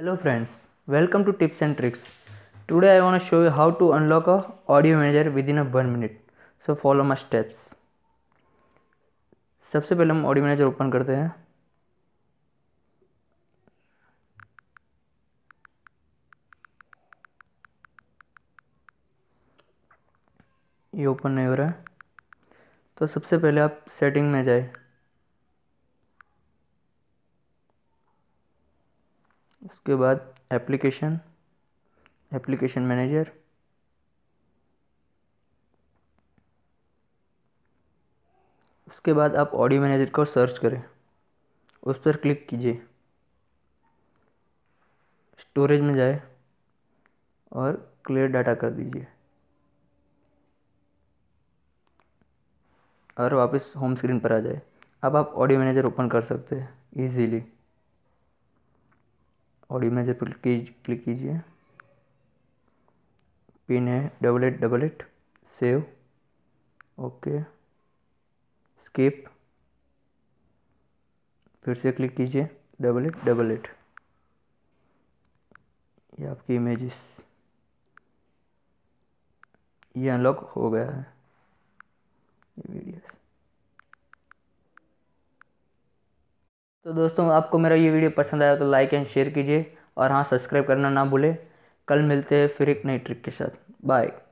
hello friends welcome to tips and tricks today i want to show you how to unlock a audio manager within a one minute so follow my steps सबसे पहले हम audio manager open करते हैं ये open नहीं हो रहा है तो सबसे पहले आप सेटिंग में जाए उसके बाद एप्लीकेशन एप्लीकेशन मैनेजर उसके बाद आप ऑडियो मैनेजर को सर्च करें उस पर क्लिक कीजिए स्टोरेज में जाए और क्लियर डाटा कर दीजिए और वापस होम स्क्रीन पर आ जाए अब आप ऑडियो मैनेजर ओपन कर सकते हैं इजीली और इमेज पर क्लिक कीजिए पिन है double eight double eight save okay skip फिर से क्लिक कीजिए डबल एट डबल एट ये आपकी इमेजेस ये अनलॉक हो गया है तो दोस्तों आपको मेरा ये वीडियो पसंद आया तो लाइक एंड शेयर कीजिए और हाँ सब्सक्राइब करना ना भूलें कल मिलते हैं फिर एक नई ट्रिक के साथ बाय